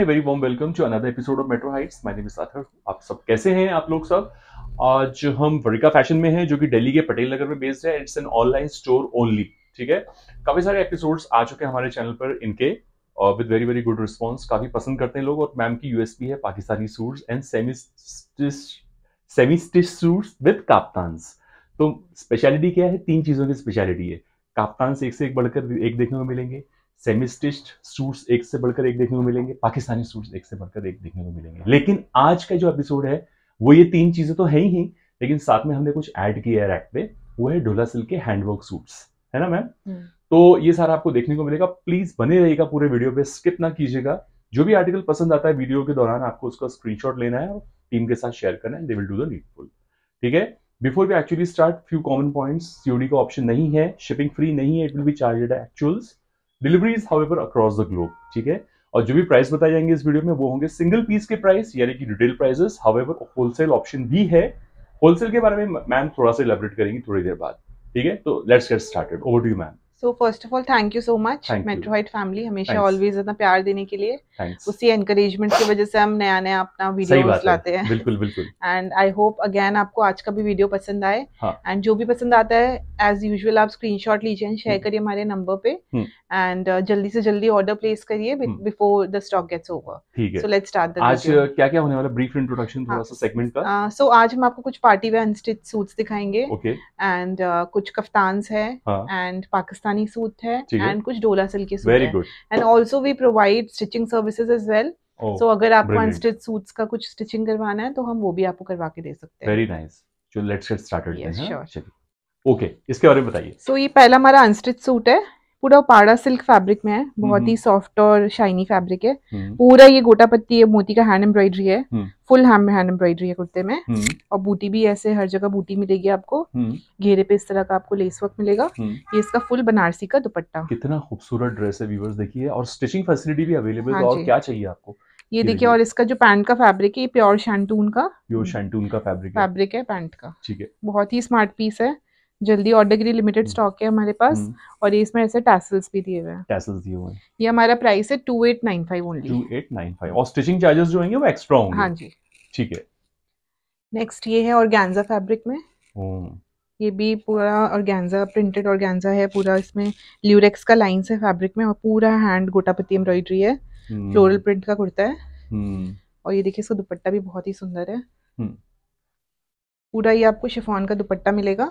Everyone a very warm welcome to another episode of Metro Heights my name is Athar आप सब कैसे हैं आप लोग सब आज हम वरिका फैशन में हैं जो कि दिल्ली के पटेल नगर में बेस्ड है it's an online store only ठीक है काफी सारे एपिसोड्स आ चुके हैं हमारे चैनल पर इनके with very very good response काफी पसंद करते हैं लोग और मैम की यूएसपी है Pakistani suits and semi semi stitch suits with kaftans तो स्पेशलिटी क्या है तीन चीज़ों की स्पेशलिटी है काप्तान्स एक से एक बढ़कर एक देखने को मिलेंगे सेमी सूट्स एक से बढ़कर एक देखने को मिलेंगे पाकिस्तानी सूट्स एक से बढ़कर एक देखने को मिलेंगे लेकिन आज का जो एपिसोड है वो ये तीन चीज़ें तो है ही लेकिन साथ में हमने कुछ ऐड किया है रैक पे वो है डोला सिल्क के हैंडवर्क सूट्स है ना मैम हम्म। तो ये सारा आपको देखने को मिलेगा प्लीज बने रहिएगा पूरे वीडियो पे स्किप ना कीजिएगा जो भी आर्टिकल पसंद आता है वीडियो के दौरान आपको उसका स्क्रीनशॉट लेना है और टीम के साथ शेयर करना है they will do the needful ठीक है before we actually start few common points COD का ऑप्शन नहीं है शिपिंग फ्री नहीं है it will be charged actuals deliveries is however across the globe ठीक है और जो भी प्राइस बताए जाएंगे इस वीडियो में वो होंगे सिंगल पीस के प्राइस यानी कि retail prices however wholesale option भी है होलसेल के बारे में मैम थोड़ा सा इलेबरेट करेंगी थोड़ी देर बाद ठीक है तो let's get started over to you ma'am so first of all thank you so much Metro Height family हमेशा ऑलवेज इतना प्यार देने के लिए Thanks. उसी एनकरेजमेंट की वजह से हम नया नया अपना वीडियो लाते हैं बिल्कुल बिल्कुल एंड आई होप अगेन आपको आज का भी वीडियो पसंद आए एंड हाँ. जो भी पसंद आता है एज यूजुअल आप स्क्रीनशॉट लीजिए एंड शेयर हम्म. करिए हमारे नंबर पे हम्म. एंड uh, जल्दी से जल्दी ऑर्डर प्लेस करिए before the stock gets over ठीक है सो लेट्स स्टार्ट द आज uh, क्या क्या होने वाला ब्रीफ इंट्रोडक्शन थोड़ा सा सेगमेंट का सो आज हम आपको कुछ पार्टी वेयर अनस्टिच सूट्स दिखाएंगे ओके एंड uh, कुछ कफ्तान्स है एंड पाकिस्तानी सूट है एंड कुछ डोला सिल्क के suit very good and also we provide stitching services as well so अगर आपको अनस्टिच सूट्स का कुछ स्टिचिंग करवाना है तो हम वो भी आपको करवा के दे सकते हैं वेरी नाइस चलो लेट्स गेट स्टार्टेड ओके इसके बारे में बताइए सो ये पहला हमारा अनस्टिच सूट है पूरा पाड़ा सिल्क फैब्रिक में है हम्म, बहुत हम्म। ही सॉफ्ट और शाइनी फैब्रिक है हम्म। पूरा ये गोटा पत्ती है मोती का हैंड एम्ब्रॉयडरी है फुल हैंड हैंड एम्ब्रॉयडरी है कुर्ते में और बूटी भी ऐसे हर जगह बूटी मिलेगी आपको घेरे पे इस तरह का आपको लेस वर्क मिलेगा ये इसका फुल बनारसी का दुपट्टा कितना खूबसूरत ड्रेस है व्यूवर्स देखिए और स्टिचिंग फैसिलिटी भी अवेलेबल है हाँ तो और क्या चाहिए आपको ये देखिए और इसका जो पैंट का फैब्रिक है ये प्योर शैंटून का प्योर शैंटून का फैब्रिक फैब्रिक है पैंट का ठीक है बहुत ही स्मार्ट पीस है जल्दी और डिग्री लिमिटेड स्टॉक है हमारे पास हम्म। और ये इसमें ऐसे टैसल्स भी दिए हुए हैं टैसल्स दिए हुए हैं ये हमारा प्राइस है 2895 ओनली 2895 और स्टिचिंग चार्जेस जो होंगे वो एक्स्ट्रा होंगे हां जी ठीक है नेक्स्ट ये है ऑर्गेन्जा फैब्रिक में हम्म। ये भी पूरा ऑर्गेन्जा प्रिंटेड ऑर्गेन्जा है पूरा इसमें ल्यूरेक्स का लाइन है फैब्रिक में और पूरा हैंड गोटापति एम्ब्रॉयडरी है फ्लोरल हम्म। प्रिंट का कुर्ता है और ये देखिए इसका दुपट्टा भी बहुत ही सुंदर है पूरा ये आपको शिफॉन का दुपट्टा मिलेगा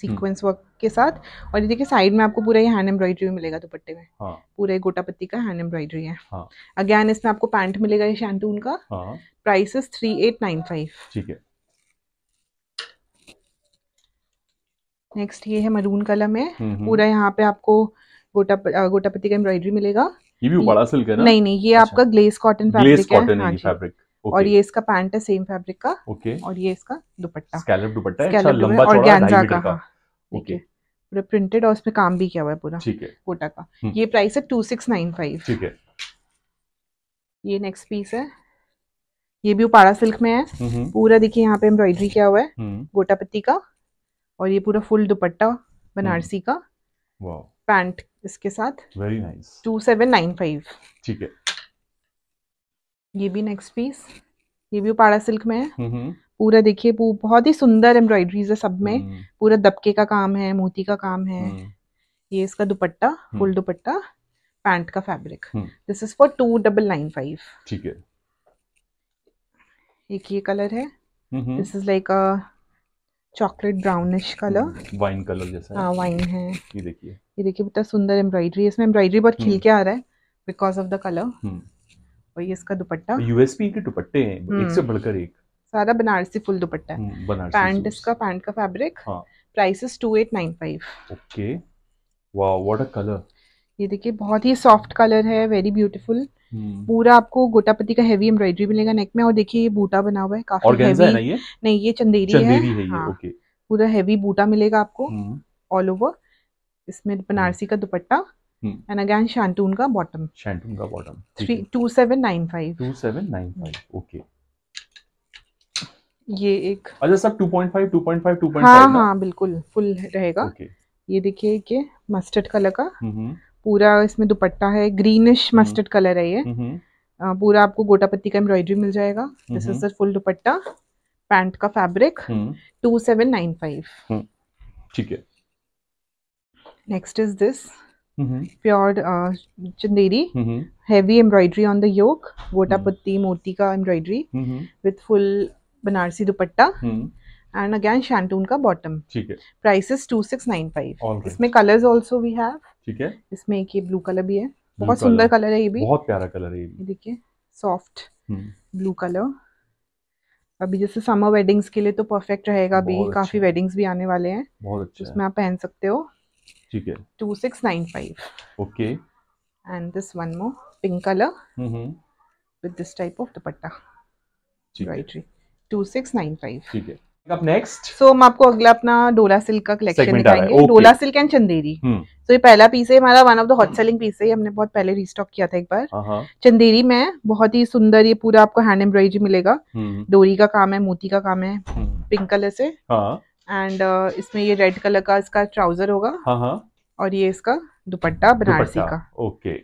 सीक्वेंस hmm. वर्क के साथ और ये देखिए साइड में आपको पूरा ये हैंड एम्ब्रॉयडरी मिलेगा दुपट्टे में हाँ. पूरा ये गोटा पत्ती का हैंड एम्ब्रॉयडरी है हाँ. अगेन इसमें आपको पैंट मिलेगा ये शैंटून का हाँ. Price three eight nine five ठीक है नेक्स्ट ये है मरून कलर में पूरा यहाँ पे आपको गोटा गोटा पत्ती का एम्ब्रॉयडरी मिलेगा ये भी बड़ा सिल्क है ना नहीं नहीं ये अच्छा। आपका ग्लेस कॉटन फैब्रिक है ग्लेस कॉटन फैब्रिक okay. और ये इसका पैंट है सेम फैब्रिक का ओके okay. और ये इसका दुपट्टा स्कैलप दुपट्टा है अच्छा लंबा और का ओके हाँ। पूरा प्रिंटेड और उसमें काम भी किया हुआ है पूरा ठीक है कोटा का हम्म। ये प्राइस है फाइव ठीक है ये नेक्स्ट पीस है ये भी उपारा सिल्क में है हम्म, हम्म। पूरा देखिए यहाँ पे एम्ब्रॉयडरी किया हुआ है गोटा पत्ती का और ये पूरा फुल दुपट्टा बनारसी का पैंट इसके साथ very nice two seven nine five ठीक है ये भी नेक्स्ट पीस ये भी पारा सिल्क में है हम्म, हम्म। पूरा देखिए बहुत ही सुंदर एम्ब्रॉयडरीज है सब में हम्म। पूरा दबके का काम है मोती का काम है ये इसका दुपट्टा फुल दुपट्टा पैंट का fabric this is for two double nine five ठीक है एक ये कलर है this is like a chocolate brownish colour wine colour जैसा हाँ वाइन है ये देखिए ये देखिए बहुत सुंदर एम्ब्रॉयडरी इसमें एम्ब्रॉयडरी बहुत खिल के आ रहा है बिकॉज ऑफ द कलर और ये इसका दुपट्टा यूएसपी तो के दुपट्टे हैं एक से हम्म। बढ़कर एक सारा बनारसी फुल दुपट्टा है हम्म, पैंट इसका पैंट का fabric price is five okay वाह व्हाट अ कलर ये देखिए बहुत ही सॉफ्ट कलर है वेरी ब्यूटीफुल हम्म। पूरा आपको गोटापति का हेवी एम्ब्रॉयडरी मिलेगा नेक में और देखिए ये बूटा बना हुआ है काफी हेवी है ये? नहीं ये चंदेरी, चंदेरी है, है हाँ, ओके पूरा हेवी बूटा मिलेगा आपको ऑल ओवर इसमें बनारसी का दुपट्टा एंड अगेन शैंटून का बॉटम शैंटून का bottom three two seven nine five two seven nine five okay ये एक अच्छा सब 2.5 2.5 2.5 हाँ हाँ बिल्कुल फुल रहेगा okay. ये देखिए कि मस्टर्ड कलर का हम्म। पूरा इसमें दुपट्टा है ग्रीनिश मस्टर्ड कलर है ये हम्म। पूरा आपको गोटा पत्ती का एम्ब्रॉयडरी मिल जाएगा this is the full dupatta pant का fabric two seven nine five ठीक है next is this pure Chanderi heavy embroidery on the yoke गोटा पत्ती मोती का embroidery with full Banarasi dupatta and again shantoon का बॉटम ठीक है नाइन फाइव इसमें कलर्स ऑल्सो वी हैव ठीक है इसमें एक ये ब्लू कलर भी है बहुत सुंदर कलर है ये भी बहुत प्यारा कलर है ये भी देखिए सॉफ्ट ब्लू कलर अभी जैसे समर वेडिंग्स के लिए तो परफेक्ट रहेगा अभी काफी वेडिंग्स भी आने वाले हैं बहुत अच्छा इसमें आप पहन सकते हो ठीक है two six nine five okay and this one more pink colour with this type of dupatta embroidery two six nine five ठीक है अब नेक्स्ट सो so, हम आपको अगला अपना डोला सिल्क का कलेक्शन दिखाएंगे डोला सिल्क एंड चंदेरी सो ये पहला पीस है हमारा one of the hot selling piece है हमने बहुत पहले रीस्टॉक किया था एक बार चंदेरी हाँ, हाँ। में बहुत ही सुंदर ये पूरा आपको हैंड एम्ब्रॉयडरी मिलेगा डोरी हम्म। का काम है मोती का काम है पिंक हम्म। कलर से uh एंड uh, इसमें ये रेड कलर का इसका ट्राउजर होगा हाँ हाँ और ये इसका दुपट्टा बनारसी का ओके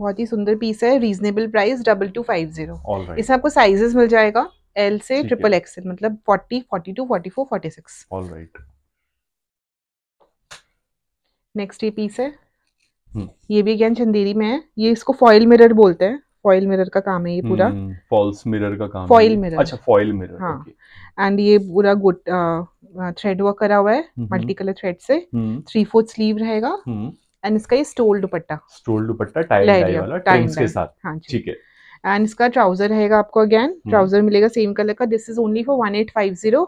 बहुत ही सुंदर पीस है reasonable price double two five zero इसमें आपको साइजेस मिल जाएगा एल से ट्रिपल एक्सएल मतलब forty forty two forty four forty six next ये पीस है हम्म। ये भी अगेन चंदेरी में है ये इसको फॉइल मिरर बोलते हैं फॉइल मिरर का काम है ये पूरा फॉल्स हम्म, मिरर का काम फॉइल मिरर अच्छा फॉइल मिरर हाँ एंड ये पूरा थ्रेड वर्क करा हुआ है मल्टी कलर थ्रेड से थ्री फोर्थ स्लीव रहेगा एंड हम्म। इसका ये stole dupatta stole dupatta tie dye वाला टाइम्स के साथ हाँ ठीक है एंड इसका ट्राउजर रहेगा आपको अगेन ट्राउजर हम्म। मिलेगा सेम कलर का this is only for one eight five zero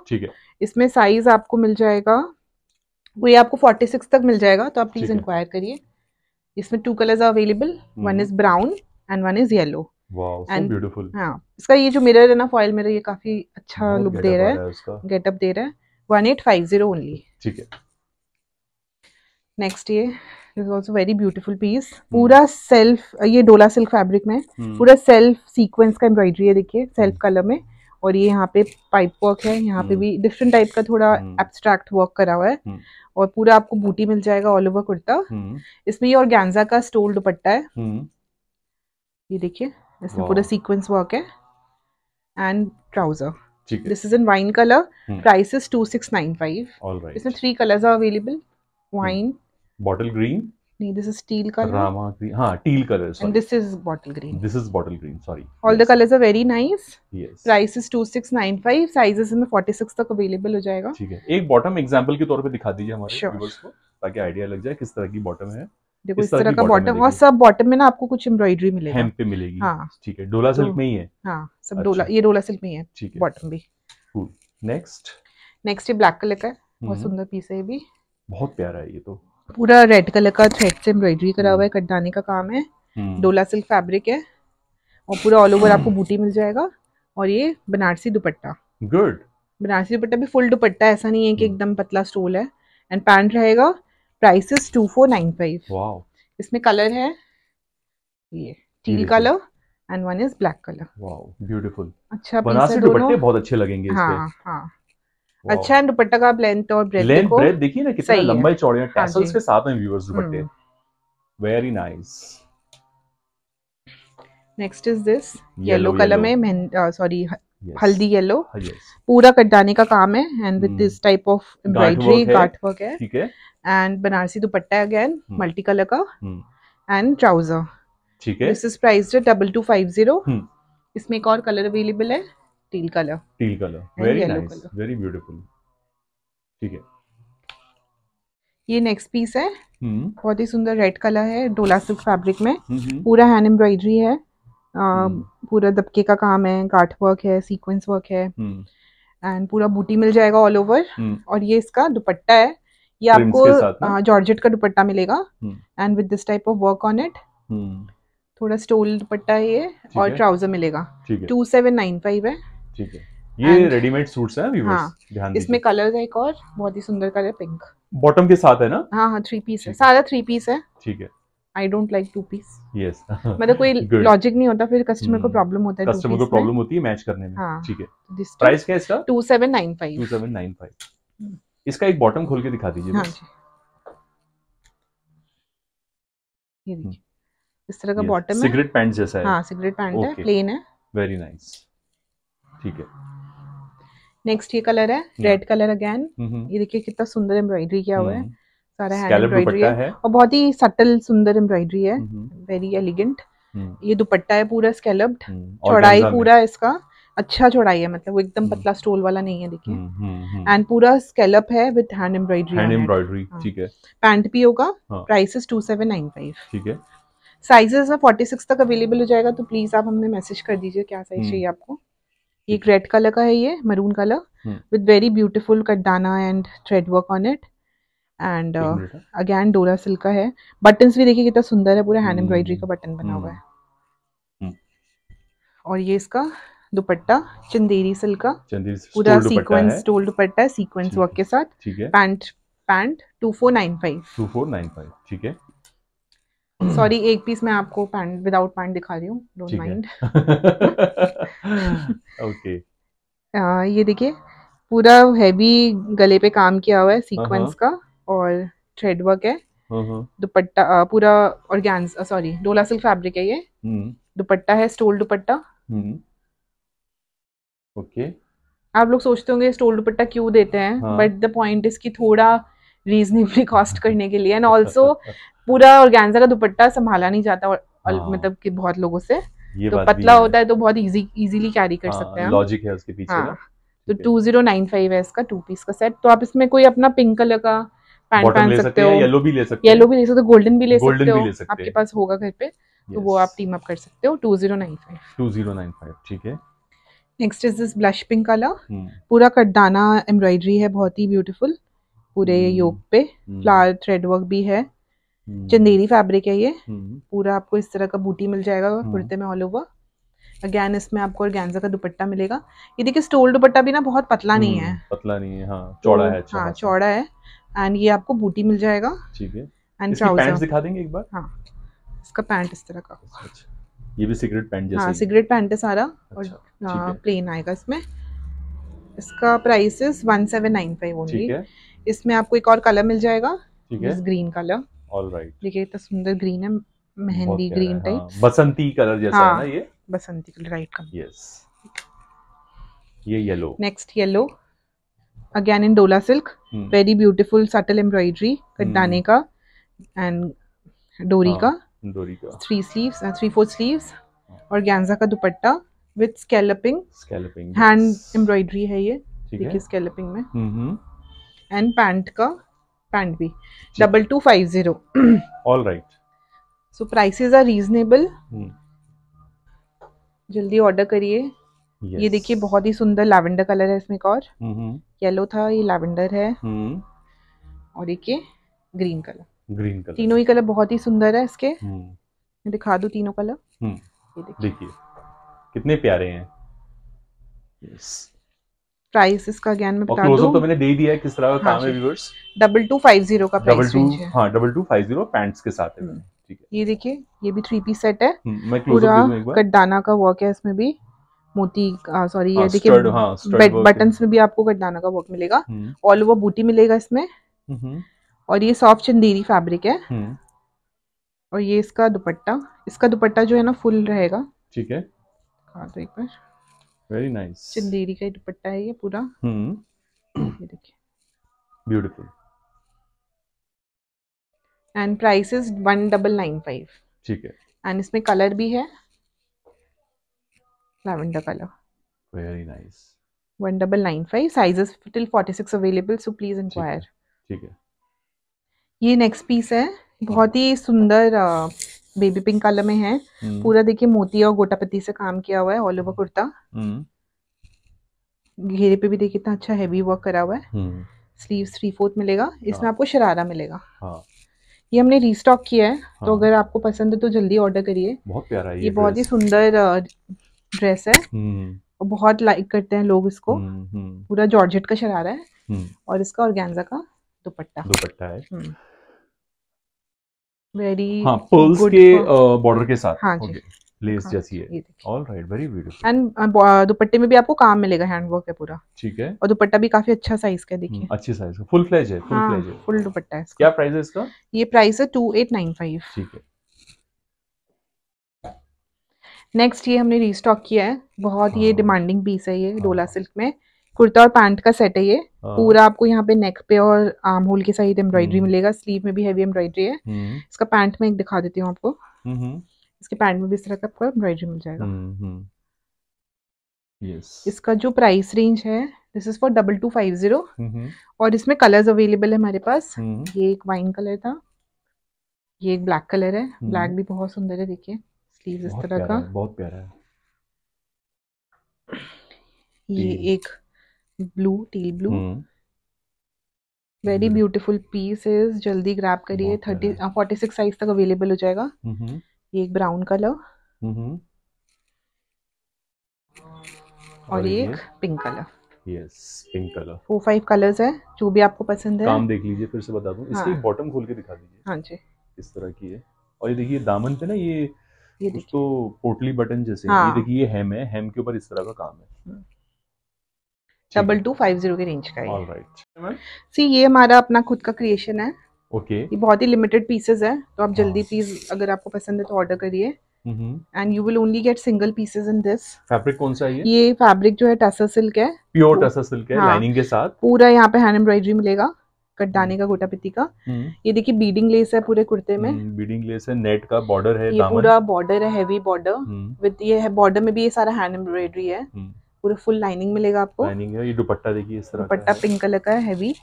इसमें साइज आपको मिल जाएगा वो ये आपको फोर्टी सिक्स तक मिल जाएगा तो आप प्लीज इंक्वायर करिए इसमें two colours available one is brown and one is yellow and beautiful हाँ इसका ये जो मिरर है ना फॉइल मिरर ये काफी अच्छा लुक दे रहा है गेटअप दे रहा है one eight five zero only ठीक है नेक्स्ट ये ऑल्सो वेरी ब्यूटीफुल पीस पूरा सेल्फ ये डोला सिल्क फैब्रिक में हम्म। पूरा सेल्फ सीक्वेंस का एम्ब्रॉयडरी है देखिए सेल्फ हम्म। कलर में और ये यहाँ पे पाइप वर्क है यहाँ पे हम्म। भी डिफरेंट टाइप का थोड़ा एब्स्ट्रैक्ट वर्क करा हुआ है और पूरा आपको बूटी मिल जाएगा ऑल ओवर कुर्ता इसमें ये और गैंजा का स्टोल दुपट्टा है ये देखिए इसमें पूरा सीक्वेंस वर्क है and trouser this is in wine colour price is two six nine five इसमें three colour are available wine bottle green नहीं this is steel colour Rama green हाँ teal colour and this is bottle green this is bottle green sorry all the colours are very nice yes price is 2695 sizes में 46 तक available हो जाएगा ठीक है एक bottom example के तौर पे दिखा दीजिए हमारे व्यूअर्स को ताकि आईडिया लग जाए किस तरह की बॉटम है देखो इस तरह का बॉटम और सब बॉटम में ना आपको कुछ एम्ब्रॉयडरी मिलेगी हेम पे मिलेगी हाँ ठीक है डोला सिल्क तो में ही है हाँ सब डोला अच्छा। ये डोला सिल्क में ही है ठीक है बॉटम भी नेक्स्ट नेक्स्ट ये ब्लैक कलर का बहुत हम्म। सुंदर पीस है ये भी बहुत प्यारा है ये तो पूरा रेड कलर का थ्रेड से एम्ब्रॉयडरी करा हुआ है हम्म। कटदाने का काम है हम्म। डोला सिल्क फैब्रिक है और पूरा ऑल ओवर आपको बूटी मिल जाएगा और ये बनारसी दुपट्टा गुड बनारसी दुपट्टा भी फुल दुपट्टा ऐसा नहीं है कि एकदम पतला स्टोल है एंड पैंट रहेगा price is two four nine five इसमें कलर है ये teal colour and one is black colour beautiful अच्छा बनारसी दुपट्टे बहुत अच्छे लगेंगे हाँ हाँ अच्छा एंड दुपट्टा का लेंथ और ब्रेथ लेंथ ब्रेथ देखिए ना कितना लंबा चौड़ी है टैसल्स हाँ के साथ में व्यूअर्स हम्म। दुपट्टे very nice next is this yellow colour में सॉरी हल्दी येलो हाँ, पूरा कटाने का काम है and with this type of embroidery गाठ वर्क है ठीक है एंड बनारसी दुपट्टा है अगेन मल्टी कलर का एंड hmm. ट्राउजर ठीक है this is price double two five zero इसमें एक और कलर अवेलेबल है teal colour teal colour very nice very beautiful ठीक है ये नेक्स्ट पीस है hmm. बहुत ही सुंदर रेड कलर है डोला सिल्क फैब्रिक में hmm, पूरा हैंड एम्ब्रॉयडरी है Um, hmm. पूरा दबके का काम है गाठ वर्क है सीक्वेंस वर्क है एंड hmm. पूरा बूटी मिल जाएगा ऑल ओवर hmm. और ये इसका दुपट्टा है ये आपको जॉर्जेट का दुपट्टा मिलेगा and with this type of work on it थोड़ा स्टोल दुपट्टा है ये और ट्राउजर मिलेगा टू सेवन नाइन फाइव है ये रेडीमेड सूट्स हैं हाँ, इसमें कलर है एक और बहुत ही सुंदर कलर पिंक बॉटम के साथ है ना हाँ हाँ थ्री पीस है सारा थ्री पीस है ठीक है I don't like two piece yes मतलब कोई लॉजिक नहीं होता फिर कस्टमर hmm. को प्रॉब्लम होता है कस्टमर को प्रॉब्लम होती है मैच करने में हाँ। ठीक है प्राइस तो क्या है इसका 2795 2795 इसका एक बॉटम खोल के दिखा दीजिए हां जी ये hmm. देखिए इस तरह का बॉटम है सिगरेट पैंट जैसा है हाँ सिगरेट पैंट है प्लेन है वेरी नाइस ठीक है नेक्स्ट ये कलर है रेड कलर अगेन ये देखिए कितना सुंदर एम्ब्रॉयडरी किया हुआ है mm-hmm। सारा हैंड एम्ब्रॉयडरी है और बहुत ही सटल सुंदर एम्ब्रॉयडरी है वेरी हम्म। एलिगेंट हम्म। ये दुपट्टा है पूरा स्केलब्ड हम्म। चौड़ाई पूरा इसका अच्छा चौड़ाई है मतलब वो एकदम पतला स्टोल वाला नहीं है देखिए एंड पूरा स्केलप है with hand embroidery hand embroidery ठीक है पैंट भी होगा price is two seven nine five ठीक है साइजेस में फोर्टी सिक्स तक अवेलेबल हो जाएगा तो प्लीज आप हमें मैसेज कर दीजिए क्या साइज चाहिए आपको एक रेड कलर का है ये maroon colour with very beautiful कटदाना and thread work on it and again डोरा सिल्क का है बटन भी देखिए कितना सुंदर है पूरा हैंड एम्ब्रॉयडरी hmm। का बटन बना हुआ है hmm। और ये इसका दुपट्टा चंदेरी सिल्क का पूरा सीक्वेंस टोल दुपट्टा है सीक्वेंस वर्क के साथ pant pant two four nine five two four nine five ठीक है सॉरी एक पीस मैं आपको पैंट विदाउट पैंट दिखा रही हूँ डोंट माइंड ओके ये देखिए पूरा हैवी गले पे काम किया हुआ है सीक्वेंस uh-huh। का और थ्रेड वर्क है हम्म, हम्म। दुपट्टा पूरा और सॉरी डोला सिल्क फैब्रिक है ये हम्म। दुपट्टा है स्टोल दुपट्टा ओके आप लोग सोचते होंगे स्टोल दुपट्टा क्यों देते हैं बट द पॉइंट इज कि थोड़ा रीजनेबली कॉस्ट करने के लिए एंड ऑल्सो पूरा और का दुपट्टा संभाला नहीं जाता हाँ। मतलब कि बहुत लोगों से तो पतला होता है तो बहुत इजी इजीली कैरी कर हाँ, सकते हैं लॉजिक है उसके पीछे हाँ, तो टू जीरो नाइन फाइव है इसका टू पीस का सेट तो आप इसमें कोई अपना पिंक कलर का पैंट पहन सकते हो येलो भी ले सकते हो येलो तो भी ले सकते हो गोल्डन भी ले सकते हो आपके पास होगा घर पे तो वो आप टीम अप कर सकते हो two zero nine five two zero nine five ठीक है next is this blush pink colour पूरा कटदाना एम्ब्रॉयडरी है बहुत ही ब्यूटीफुल पूरे योग hmm. पे फ्लावर थ्रेड वर्क भी है hmm. चंदेरी फैब्रिक है ये hmm. पूरा आपको इस तरह का बूटी मिल जाएगा कुर्ते में ऑल ओवर अगेन इसमें आपको गैंजा का दुपट्टा मिलेगा ये देखिए स्टोल दुपट्टा भी ना बहुत पतला नहीं है पतला नहीं है हाँ चौड़ा तो है अच्छा हाँ चौड़ा है एंड ये आपको बूटी मिल जाएगा ठीक है एंड ट्राउजर पैंट दिखा देंगे एक बार हाँ इसका पैंट इस तरह का अच्छा ये भी सिगरेट पैंट जैसा हाँ सिगरेट पैंट है सारा और प्लेन अच्छा, हाँ, आएगा इसमें इसका प्राइस इज 1795 ओनली इसमें आपको एक और कलर मिल जाएगा ठीक है ग्रीन कलर ऑलराइट देखिए इतना सुंदर ग्रीन है मेहंदी ग्रीन टाइप हाँ। बसंती कलर जैसा है ना हाँ, ये बसंती कलर राइट का यस ये yellow next yellow again in Dola silk very very subtle embroidery कटाने का एंड डोरी का डोरी का three sleeves three four sleeves और गैंजा का dupatta with scalloping scalloping hand embroidery है ये देखिए स्केलपिंग में एंड पैंट का पैंट भी double two five zero all right so prices are reasonable जल्दी ऑर्डर करिए ये देखिए बहुत ही सुंदर लैवेंडर कलर है इसमें एक और येलो था ये लैवेंडर है हम्म। और एक ये ग्रीन कलर ग्रीन कलर तीनों ही कलर बहुत ही सुंदर है इसके हम्म। मैं दिखा दू तीनों कलर हम्म। देखिए कितने प्यारे हैं प्राइस इसका ज्ञान में बता दूं तो मैंने दे दिया है किस तरह का हाँ काम है viewers double two five zero का प्राइस रेंज है हाँ double two five zero pants के साथ है ये देखिए ये भी थ्री पीस सेट है पूरा कटदाना का वर्क है इसमें भी मोती सॉरी ये हाँ, देखिए बटन हाँ, में भी आपको कटदाना का वर्क मिलेगा ऑल ओवर बूटी मिलेगा इसमें हम्म। और ये सॉफ्ट चंदेरी फैब्रिक है हम्म। और ये इसका दुपट्टा इसका दुपट्टा जो है ना फुल रहेगा ठीक है हाँ तो एक बार वेरी नाइस चंदेरी का दुपट्टा है ये पूरा हम्म। ये देखिए beautiful and price is one double nine five ठीक है एंड इसमें कलर भी है lavender color very nice 1995 sizes till 46 available so please inquire ठीक है ये नेक्स्ट पीस है बहुत ही सुंदर बेबी पिंक कलर में है हम्म. पूरा देखिए मोती और गोटापत्ती से काम किया हुआ है ऑल ओवर कुर्ता हम्म. घेरे पे भी देखिए इतना अच्छा हैवी वर्क करा हुआ है स्लीव थ्री फोर्थ मिलेगा इसमें हाँ. आपको शरारा मिलेगा हाँ. ये हमने रीस्टॉक किया है तो हाँ. अगर आपको पसंद है तो जल्दी ऑर्डर करिए बहुत प्यारा है ये बहुत ही सुंदर ड्रेस है हम्म। और बहुत लाइक करते हैं लोग इसको हम्म, हम्म। पूरा जॉर्जेट का शरारा है और इसका ऑर्गेन्जा का दुपट्टा दुपट्टा है वेरी हाँ, पर्ल्स के बॉर्डर के साथ हाँ जी लेस हाँ, जैसी है all right very beautiful and दुपट्टे में भी आपको काम मिलेगा हैंड वर्क है पूरा ठीक है और दुपट्टा भी काफी अच्छा साइज का देखिए अच्छी साइज का फुल फ्लेज है फुल फ्लेज हाँ, है फुल दुपट्टा है क्या प्राइस है इसका ये प्राइस है टू एट नाइन फाइव ठीक है नेक्स्ट ये हमने रीस्टॉक किया है बहुत हाँ। ये डिमांडिंग पीस है ये हाँ। डोला सिल्क में कुर्ता और पैंट का सेट है ये हाँ। पूरा आपको यहाँ पे नेक पे और आर्म होल के साथ एम्ब्रॉयडरी हम्म। मिलेगा स्लीव में भी हैवी एम्ब्रॉयडरी है हम्म। इसका पैंट में एक दिखा देती हूँ आपको हम्म। इसके पैंट में भी इस तरह का आपको एम्ब्रॉयडरी मिल जाएगा इसका जो प्राइस रेंज है this is for double two five zero और इसमें कलर्स अवेलेबल है हमारे पास ये एक वाइन कलर था ये एक ब्लैक कलर है ब्लैक भी बहुत सुंदर है देखिए पीस इस तरह का बहुत प्यारा है ये एक blue teal blue very beautiful piece is जल्दी ग्रैब करिए थर्टी फोर्टी सिक्स साइज तक अवेलेबल हो जाएगा हम्म। ये एक ब्राउन हम्म। कलर और ये एक pink colour yes pink colour four five colours है जो भी आपको पसंद है काम देख लीजिए फिर से बता दूं इसकी बॉटम हाँ। खोल के दिखा दीजिए हाँ जी इस तरह की है और ये देखिए दामन पे ना ये कुछ तो पोटली बटन जैसे हाँ। ये देखिए ये हेम है हेम के ऊपर इस तरह का काम है डबल टू फाइव जीरो के रेंज का है right. सी ये हमारा अपना खुद का क्रिएशन है ओके okay. ये बहुत ही लिमिटेड पीसेज है तो आप हाँ। जल्दी प्लीज अगर आपको पसंद है तो ऑर्डर करिए and you will only get single pieces in this fabric कौन सा है ये फैब्रिक जो है टसर सिल्क है प्योर टसर सिल्क है लाइनिंग हाँ। के साथ पूरा यहाँ पे हैंड एम्ब्रॉयडरी मिलेगा कटाने हम्म। का गोटा गोटापति का हम्म। ये देखिए बीडिंग लेस है पूरे कुर्ते में बीडिंग हम्म, लेस है नेट का बॉर्डर है ये पूरा बॉर्डर है हेवी बॉर्डर विद ये है बॉर्डर में भी ये सारा हैंड एम्ब्रॉयडरी है पूरे फुल लाइनिंग मिलेगा आपको लाइनिंग है ये दुपट्टा देखिए इस तरह दुपट्टा पिंक कलर का है हेवी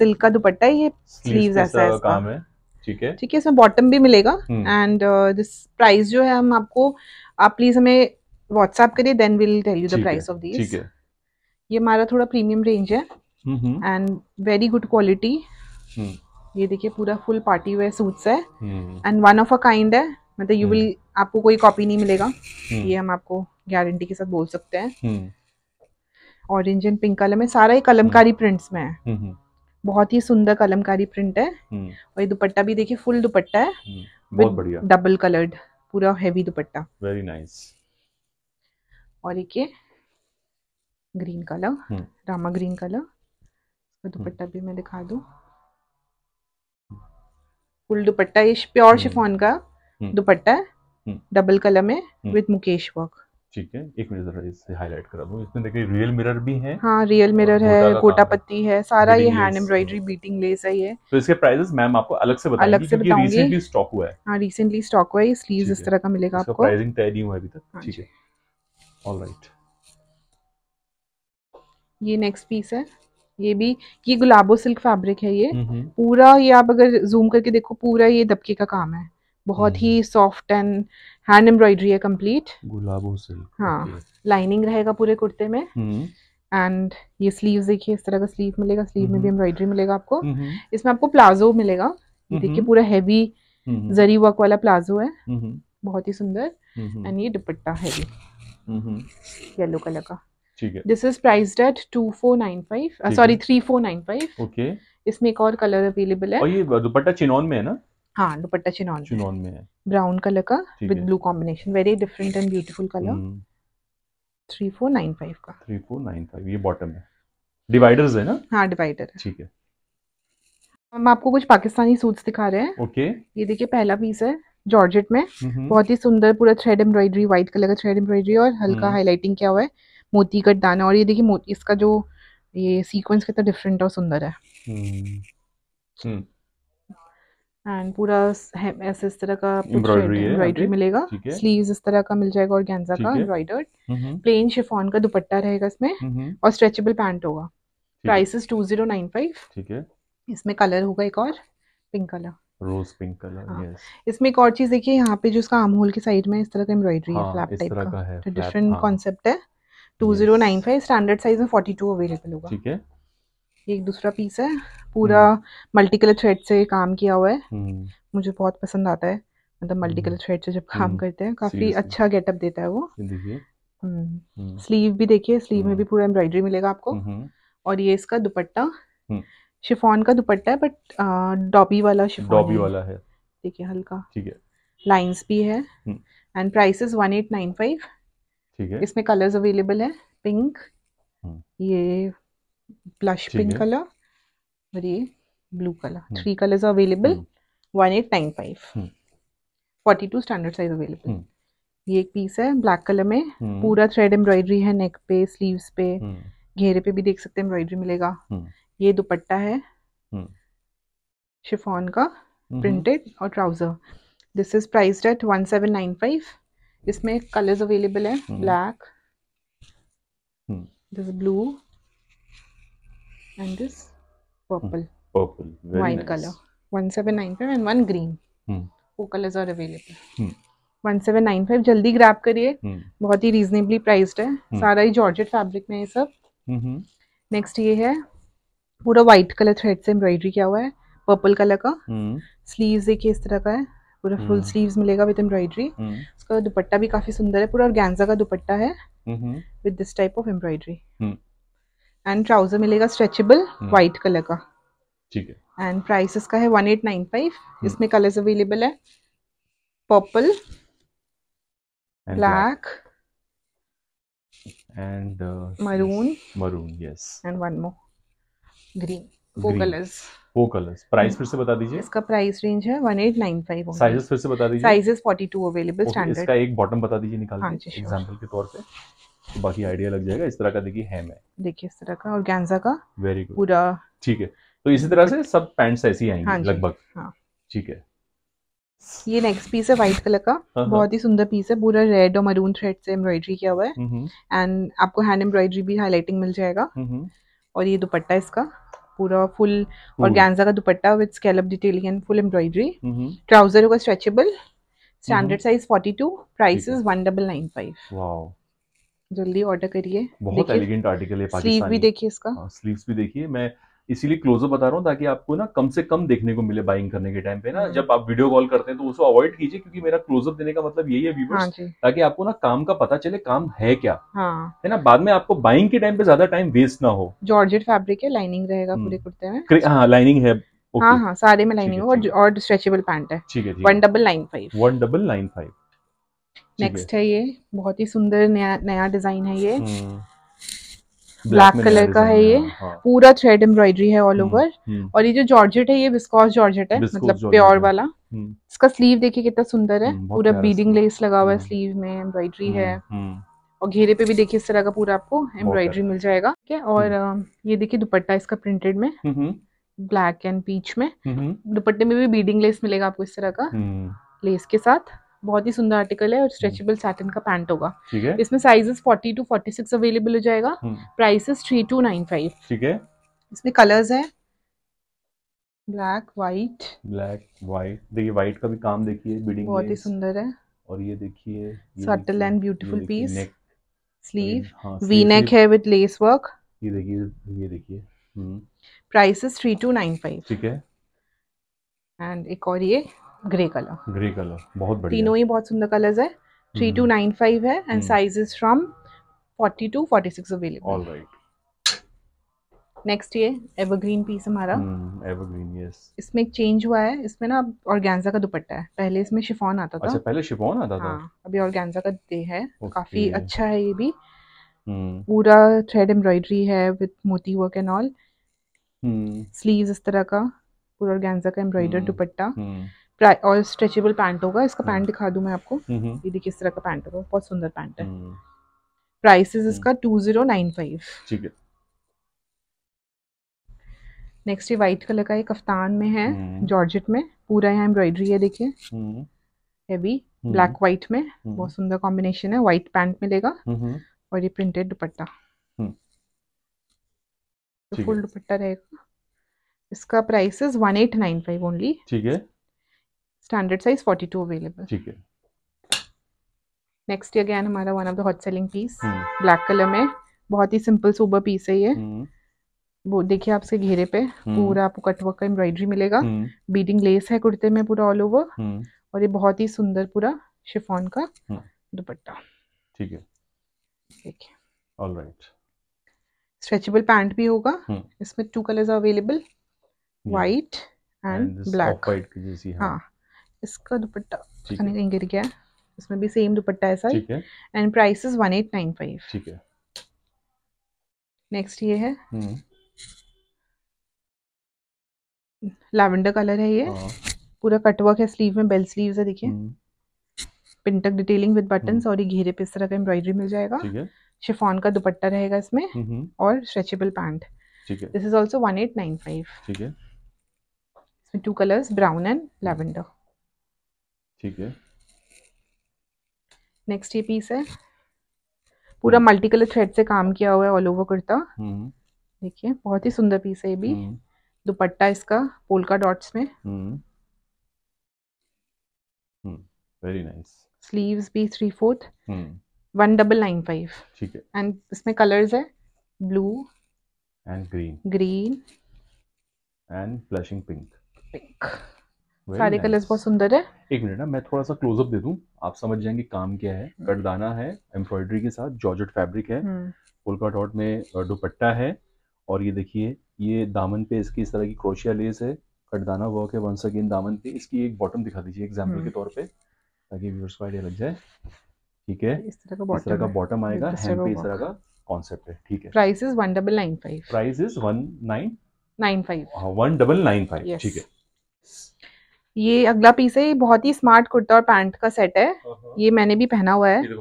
सिल्क का दुपट्टा है ये स्लीव्स ऐसा है काम है ठीक है ठीक है इसमें बॉटम भी मिलेगा एंड दिस प्राइस जो है हम आपको आप प्लीज हमें व्हाट्सएप करिए then will tell you the price of this ठीक है ये हमारा थोड़ा प्रीमियम रेंज है एंड वेरी गुड क्वालिटी ये देखिए पूरा फुल पार्टी वेयर सूट्स है and one of a kind है मतलब यू विल हम्म। आपको कोई कॉपी नहीं मिलेगा हम्म। ये हम आपको गारंटी के साथ बोल सकते हैं ऑरेंज एंड पिंक कलर में सारा ही कलमकारी प्रिंट्स हम्म। में है बहुत ही सुंदर कलमकारी प्रिंट है और ये दुपट्टा भी देखिए फुल दुपट्टा है बहुत बढ़िया डबल कलर्ड पूरा हैवी दुपट्टा वेरी नाइस और एक ये green colour Rama green colour इसका हम्म। दुपट्टा भी मैं दिखा दूँ फुल दुपट्टा ये प्योर हम्म। शिफोन का हम्म। दुपट्टा है डबल कलर में विद मुकेश वर्क ठीक है एक मिनट जरा इससे हाईलाइट करा दूं इसमें देखिए रियल मिरर भी है हाँ रियल मिरर है कोटा पत्ती है सारा ये हैंड एम्ब्रॉयडरी बीटिंग लेस है ये तो इसके मैम आपको अलग से अलग से बताऊंगी रिसेंटली स्टॉक हुआ है हाँ रिसेंटली स्टॉक हुआ है इस तरह का मिलेगा आपको प्राइसिंग तय नहीं हुआ अभी तक हाँ ठीक है ये नेक्स्ट पीस है ये भी ये गुलाबो सिल्क फैब्रिक है ये पूरा ये आप अगर जूम करके देखो पूरा ये दबके का काम है बहुत ही सॉफ्ट एंड हैंड एम्ब्रॉयडरी है कंप्लीट गुलाबो सिल्क हाँ लाइनिंग रहेगा पूरे कुर्ते में एंड हम्म। ये स्लीव देखिए इस तरह का स्लीव मिलेगा स्लीव में भी एम्ब्रॉयडरी मिलेगा आपको इसमें आपको प्लाजो मिलेगा देखिए पूरा हैवी जरी वर्क वाला प्लाजो है बहुत ही सुंदर एंड ये दुपट्टा है येलो कलर का ठीक है this is price at two four nine five sorry three four nine five okay इसमें एक और कलर अवेलेबल है और ये दुपट्टा चिनॉन में है ना हाँ दुपट्टा चिनॉन चिनॉन में है ब्राउन कलर का with blue combination very different and beautiful colour three four nine five का थ्री फोर नाइन फाइव ये बॉटम है डिवाइडर्स है ना हाँ डिवाइडर है ठीक है हम आपको कुछ पाकिस्तानी सूट्स दिखा रहे हैं ओके okay. ये देखिए पहला पीस है जॉर्जेट में हम्म। बहुत ही सुंदर पूरा थ्रेड एम्ब्रॉयडरी व्हाइट कलर का थ्रेड एम्ब्रॉयडरी और हल्का हाईलाइटिंग हम्म। किया हुआ है मोती कट दाना और ये देखिए इसका जो ये सीक्वेंस कितना डिफरेंट और सुंदर है एंड हम्म। हम्म। पूरा ऐसे इस तरह का एम्ब्रॉयडरी मिलेगा स्लीव इस तरह का मिल जाएगा और गेंजा का एम्ब्रॉयडर्ड प्लेन शिफॉन का दुपट्टा रहेगा इसमें हम्म। और स्ट्रेचेबल पैंट होगा prices two zero nine five ठीक है इसमें कलर होगा एक और pink colour rose pink colour इसमें एक और चीज देखिए यहाँ पे जो इसका आमहोल के की साइड में इस तरह का एम्ब्रॉयडरी है फ्लैप हाँ, टाइप का डिफरेंट कॉन्सेप्ट है तो two zero nine five standard size में फोर्टी टू अवेलेबल होगा ठीक है एक दूसरा पीस है पूरा मल्टी कलर थ्रेड से काम किया हुआ है हम्म। मुझे बहुत पसंद आता है मतलब मल्टी कलर थ्रेड से जब काम हम्म। करते हैं काफी अच्छा गेटअप देता है वो स्लीव हम्म। भी देखिए स्लीव में भी पूरा एम्ब्रॉयडरी मिलेगा आपको और ये इसका दुपट्टा शिफॉन का दुपट्टा है बट डॉबी वाला शिफॉन डॉबी वाला है ठीक है हल्का ठीक है लाइंस भी है and price is one eight nine five ठीक है इसमें हम्म। कलर्स अवेलेबल है पिंक ये ब्लश पिंक कलर और ये blue colour three colours available one eight nine five forty two standard size available ये एक पीस है ब्लैक कलर में हम्म। पूरा थ्रेड एम्ब्रॉयडरी है नेक पे स्लीव्स पे हम्म। घेरे पे भी देख सकते हैं एम्ब्रॉयडरी मिलेगा ये दुपट्टा है शिफॉन का प्रिंटेड और trouser this is priced at one seven nine five इसमें कलर्स अवेलेबल है black this blue and this purple purple white colour one seven nine five and one green वो colours are available one seven nine five जल्दी grab करिए हम्म। बहुत ही reasonably priced है हम्म। सारा ही georgette fabric में ये सब नेक्स्ट हम्म, ये है पूरा व्हाइट कलर थ्रेड से एम्ब्रॉयडरी किया हुआ है पर्पल कलर का स्लीव्स देखिए इस तरह का है पूरा फुल हम्म। स्लीव्स मिलेगा विद एम्ब्रॉयडरी हम्म। उसका दुपट्टा भी काफी सुंदर है पूरा गैंजा का दुपट्टा है with this type of embroidery and trouser मिलेगा स्ट्रेचेबल व्हाइट कलर का ठीक है एंड प्राइस इसका है 1895 हम्म। इसमें कलर्स अवेलेबल है purple black and maroon maroon yes and one more green four colours वो कलर्स प्राइस फिर से बता दीजिए इसका प्राइस रेंज है 1895 साइजेस फिर से बता दीजिए साइजेस 42 अवेलेबल स्टैंडर्ड इसका एक बॉटम बता दीजिए निकाल के एग्जांपल हाँ के तौर पे तो बाकी आइडिया लग जाएगा इस तरह का देखिए हेम है देखिए इस तरह का और गैंजा का वेरी गुड पूरा ठीक है तो इसी तरह से सब पैंट्स ऐसी ही आएंगे हाँ लगभग हाँ। ठीक है ये नेक्स्ट पीस है व्हाइट कलर का बहुत ही सुंदर पीस है पूरा रेड और मरून थ्रेड से एम्ब्रॉयडरी किया हुआ है एंड हम्म, हम्म। आपको हैंड एम्ब्रॉयडरी भी हाईलाइटिंग मिल जाएगा हम्म, और ये दुपट्टा इसका पूरा फुल और गैंजा का dupatta with scallop detailing and full embroidery trouser होगा stretchable standard size 42 price is 1995 wow जल्दी ऑर्डर करिए बहुत एलिगेंट आर्टिकल है स्लीव भी देखिए इसका स्लीव्स हाँ, भी देखिए मैं इसीलिए क्लोजअप बता रहा हूँ ताकि आपको ना कम से कम देखने को मिले बाइंग करने के टाइम पे ना हम्म। जब आप वीडियो कॉल करते हैं तो उसको अवॉइड कीजिए क्योंकि मेरा क्लोजअप देने का मतलब यही है व्यूवर्स हाँ ताकि आपको ना काम का पता चले काम है क्या हाँ। है ना बाद में आपको बाइंग के टाइम पे ज्यादा टाइम वेस्ट ना हो जॉर्जेट फैब्रिक है लाइनिंग रहेगा हम्म। पूरे कुर्ते में हाँ लाइनिंग है हाँ हाँ सारे में लाइनिंग और और स्ट्रेचेबल पैंट है ठीक है नेक्स्ट है ये बहुत ही सुंदर नया नया डिजाइन है ये हम्म। ब्लैक कलर का है ये हाँ। पूरा थ्रेड एम्ब्रॉयडरी है ऑल ओवर हम्म, हम्म। और ये जो जॉर्जेट है ये बिस्कॉस जॉर्जेट है मतलब प्योर वाला हम्म। इसका स्लीव देखिए कितना सुंदर है पूरा बीडिंग लेस लगा हुआ है स्लीव में एम्ब्रॉयडरी है और घेरे पे भी देखिए इस तरह का पूरा आपको एम्ब्रॉयडरी मिल जाएगा ठीक है और ये देखिए दुपट्टा इसका प्रिंटेड में ब्लैक एंड पीच में दुपट्टे में भी बीडिंग लेस मिलेगा आपको इस तरह का लेस के साथ बहुत ही सुंदर आर्टिकल है और स्ट्रेचेबल हम्म। सैटन का पैंट होगा ठीक है इसमें साइजेस 40 टू 46 अवेलेबल हो जाएगा प्राइसेस टू 3295 ठीक है इसमें कलर्स है ब्लैक व्हाइट ब्लैक व्हाइट देखिए व्हाइट का भी काम देखिए बीडिंग बहुत ही सुंदर है और ये देखिए subtle and beautiful piece sleeve V neck है विद लेस वर्क ये देखिए ये देखिए प्राइसेस प्राइस इज 3295 ठीक है एंड एक और ये ग्रे कलर ग्रे कलर बहुत बढ़िया तीनों ही बहुत सुंदर कलर्स हम्म। है थ्री टू नाइन फाइव है and size is from forty two forty six available next ये एवरग्रीन पीस हमारा एवरग्रीन हम्म, यस इसमें एक चेंज हुआ है इसमें ना ऑर्गेन्जा का दुपट्टा है पहले इसमें शिफॉन आता था अच्छा पहले शिफॉन आता हाँ, था अभी ऑर्गेन्जा का दे है okay. काफी अच्छा है ये भी हम्म। पूरा थ्रेड एम्ब्रॉयडरी है with moti work and all sleeves इस तरह का पूरा ऑर्गेन्जा का एम्ब्रॉयडर दुपट्टा और स्ट्रेचेबल पैंट होगा इसका पैंट हम्म। दिखा दूं मैं आपको ये देखिए इस तरह का पैंट होगा बहुत सुंदर पैंट है प्राइस हम्म। इज हम्म। इसका टू जीरो नाइन फाइव ठीक है नेक्स्ट ये व्हाइट कलर का एक कफ्तान में है जॉर्जेट में पूरा यहाँ एम्ब्रॉयडरी है देखिए हैवी ब्लैक व्हाइट में बहुत सुंदर कॉम्बिनेशन है व्हाइट पैंट मिलेगा और ये प्रिंटेड दुपट्टा फुल तो दुपट्टा रहेगा इसका price is one eight nine five only ठीक है स्टैंडर्ड साइज 42 अवेलेबल ठीक है नेक्स्ट अगेन हमारा one of the hot selling piece black colour में बहुत ही सिंपल सोबर पीस है ये हम्म। वो देखिए आपसे घेरे पे हम्म। पूरा आपको कटवर्क का एम्ब्रॉयडरी मिलेगा बीडिंग हम्म। लेस है कुर्ते में पूरा ऑल ओवर और ये बहुत ही सुंदर पूरा शिफॉन का दुपट्टा ठीक है देखिए ऑलराइट स्ट्रेचेबल पैंट भी होगा इसमें two colours available white and black हाँ, हाँ। इसका दुपट्टा खाने कहीं गिर गया इसमें भी सेम दुपट्टा है sir and price is one eight nine five ठीक है नेक्स्ट ये है लैवेंडर हम्म। कलर है ये हाँ। पूरा कटवर्क है स्लीव में बेल स्लीव है देखिए पिंटक डिटेलिंग विद बटन और घेरे पे इस तरह का एम्ब्रॉयडरी मिल जाएगा शिफॉन का दुपट्टा रहेगा इसमें हम्म। और stretchable pant this is also one eight nine five ठीक है इसमें two colours brown and lavender ठीक है नेक्स्ट ये पीस है पूरा मल्टी कलर थ्रेड से काम किया हुआ है ऑल ओवर कुर्ता हम्म। देखिए बहुत ही सुंदर पीस है ये भी हम्म। दुपट्टा इसका पोलका डॉट्स में वेरी नाइस स्लीव्स भी three fourth one double nine five ठीक है एंड इसमें कलर्स है blue and green green and flushing pink pink सारे कलर्स बहुत सुंदर है एक मिनट ना मैं थोड़ा सा क्लोजअप दे दूं आप समझ जाएंगे काम क्या है हम्म। कटदाना है एम्ब्रॉयडरी के साथ जॉर्जेट फैब्रिक है फुलका हम्म। डॉट में दुपट्टा है और ये देखिए ये दामन पे इसकी इस तरह की क्रोशिया लेस है कटदाना वर्क है वंस अगेन दामन पे इसकी एक बॉटम दिखा दीजिए एग्जाम्पल के हम्म। तौर पे ताकि व्यूअर्स को आइडिया लग जाए ठीक है इस तरह का इस तरह का बॉटम आएगा हैंड पे इस तरह का कॉन्सेप्ट है ठीक है price is one double nine five price is one one nine nine five double nine five ठीक है ये अगला पीस है ये बहुत ही स्मार्ट कुर्ता और पैंट का सेट है uh-huh. ये मैंने भी पहना हुआ है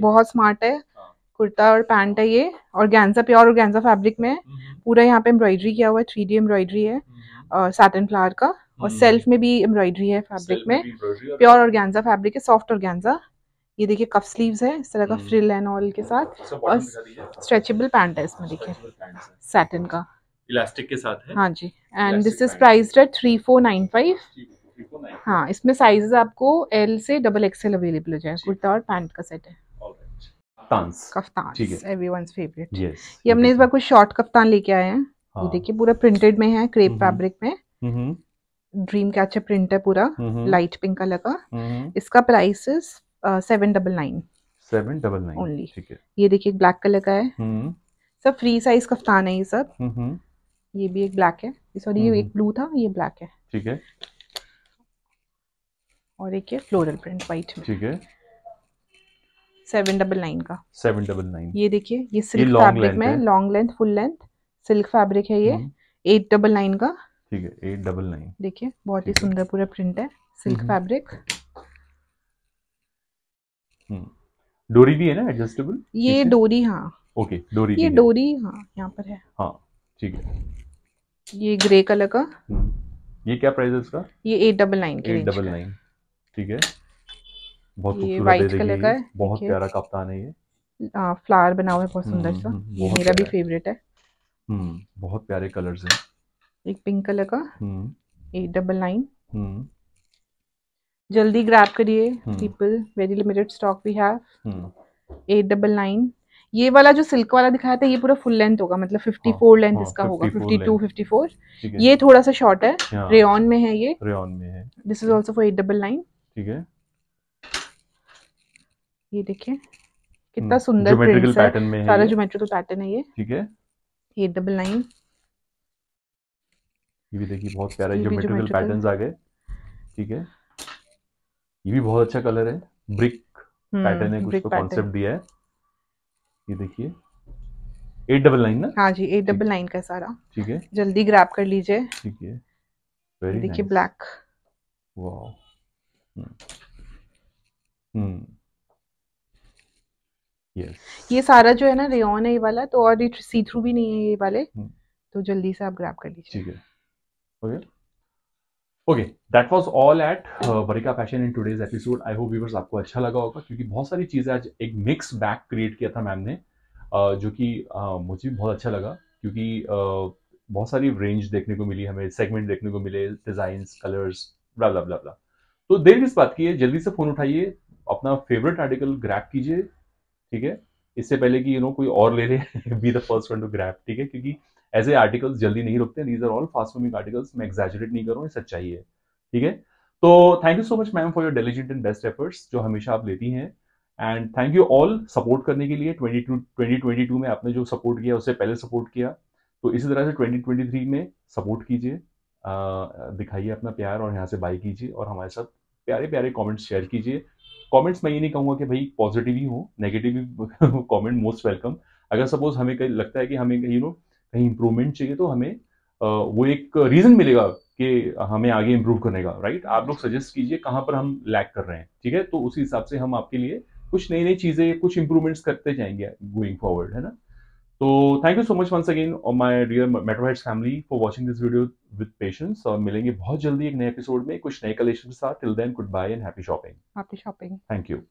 बहुत स्मार्ट है हाँ। कुर्ता और पैंट है ये और गैंजा प्योर और गैंजा फैब्रिक में हम्म। पूरा यहाँ पे एम्ब्रॉयडरी किया हुआ है थ्री डी एम्ब्रॉयडरी है सैटन हम्म। फ्लावर का और सेल्फ हम्म। में भी एम्ब्रॉयडरी है फैब्रिक में प्योर और गैंजा फैब्रिक है सॉफ्ट और गैंजा ये देखिए कफ स्लीव्स है इस तरह का फ्रिल एंड ऑल के साथ और स्ट्रेचेबल पैंट है इसमें देखिए सैटन का इलास्टिक के साथ है हाँ जी and this is price at three four nine five हाँ इसमें साइजेस आपको एल से डबल एक्सएल अवेलेबल हो जाए कुर्ता और पैंट का सेट है फेवरेट ये हमने इस बार कुछ शॉर्ट कफ्तान लेके आए हैं ये हाँ। देखिए पूरा प्रिंटेड में है क्रेप फैब्रिक में ड्रीम कैचर प्रिंट है पूरा लाइट पिंक कलर का इसका price seven double nine seven double nine only ये देखिए ब्लैक कलर का है हम्म। सब फ्री साइज कफ्तान है ये सब ये भी एक ब्लैक है सॉरी ये हम्म। एक ब्लू था ये ब्लैक है ठीक है और एक ये फ्लोरल प्रिंट व्हाइट में ठीक है सेवन डबल नाइन का सेवन डबल नाइन ये देखिए ये सिल्क फैब्रिक में long length full length silk fabric है ये एट डबल नाइन का ठीक है एट डबल नाइन देखिए बहुत ही सुंदर पूरा प्रिंट है सिल्क हम्म। फैब्रिक हम्म। डोरी भी है ना एडजस्टेबल ये डोरी हाँ ओके डोरी ये डोरी हाँ यहाँ पर है हाँ ठीक है ये ग्रे कलर का हम्म। ये क्या प्राइस है इसका ये eight double nine eight double nine ठीक है बहुत व्हाइट कलर का है बहुत प्यारा कप्तान है ये फ्लावर हाँ, बना हुआ है बहुत सुंदर सा हम्म, हम्म, ये मेरा भी फेवरेट है हम्म बहुत प्यारे कलर्स हैं एक पिंक कलर का एट डबल नाइन जल्दी ग्रैब करिए people very limited stock we have eight double nine ये वाला जो सिल्क वाला दिखाया था ये पूरा फुल लेंथ होगा मतलब 54 हाँ, लेंथ हाँ, इसका 54 होगा 52 54 ये थोड़ा सा शॉर्ट है हाँ, रेन में है ये रेन में है this is also for eight double 899 ठीक है ये देखिए कितना हम्म, सुंदर पैटर्न में सारा ज्योमेट्रिकल तो पैटर्न है ये ठीक है डबल 899 ये भी देखिए बहुत प्यारा ज्योमेट्रिकल पैटर्न्स आ गए ठीक है ये भी बहुत अच्छा कलर है ब्रिक हम्म, पैटर्न है कुछ तो कॉन्सेप्ट दिया है ये देखिए एट डबल नाइन ना हाँ जी एट डबल नाइन का सारा ठीक है जल्दी ग्रैप कर लीजिए ठीक है वेरी देखिए ब्लैक वाओ हम्म Yes. ये सारा जो है ना रेन है ये वाला तो और सी थ्रू भी नहीं है ये वाले hmm। तो जल्दी से आप ग्रैप कर लीजिए ठीक है okay okay that was all at Varika fashion in today's episode I hope viewers आपको अच्छा लगा होगा क्योंकि बहुत सारी चीज़ें आज एक मिक्स बैक क्रिएट किया था मैम ने uh, जो कि uh, मुझे बहुत अच्छा लगा क्योंकि uh, बहुत सारी रेंज देखने को मिली हमें सेगमेंट देखने को मिले डिजाइन कलर्स ब्ला तो देर इस बात की है जल्दी से फ़ोन उठाइए अपना फेवरेट आर्टिकल ग्रैप कीजिए ठीक है इससे पहले कि यू नो कोई और ले ले be the first one to grab ठीक है क्योंकि ऐसे आर्टिकल्स जल्दी नहीं रुकते these are all fast moving articles मैं एग्जैजरेट नहीं करूँ ये सच्चाई है ठीक है तो thank you so much ma'am for your diligent and best efforts जो हमेशा आप लेती हैं and thank you all support करने के लिए ट्वेंटी टू में आपने जो सपोर्ट किया उससे पहले सपोर्ट किया तो इसी तरह से ट्वेंटी ट्वेंटी थ्री में सपोर्ट कीजिए दिखाइए अपना प्यार और यहाँ से बाय कीजिए और हमारे साथ प्यारे प्यारे कॉमेंट्स शेयर कीजिए कॉमेंट्स मैं ये नहीं कहूँगा कि भाई पॉजिटिव ही हो नेगेटिव कॉमेंट मोस्ट वेलकम अगर सपोज हमें लगता है कि हमें यू नो कहीं इंप्रूवमेंट चाहिए तो हमें वो एक रीज़न मिलेगा कि हमें आगे इम्प्रूव करने का राइट आप लोग सजेस्ट कीजिए कहाँ पर हम लैक कर रहे हैं ठीक है तो उसी हिसाब से हम आपके लिए कुछ नई नई चीज़ें कुछ इंप्रूवमेंट्स करते जाएंगे गोइंग फॉरवर्ड है ना तो thank you so much once again और my dear metroheads family for watching this video with patience और मिलेंगे बहुत जल्दी एक नए एपिसोड में कुछ नए कलेक्शन के साथ till then goodbye and happy shopping happy shopping thank you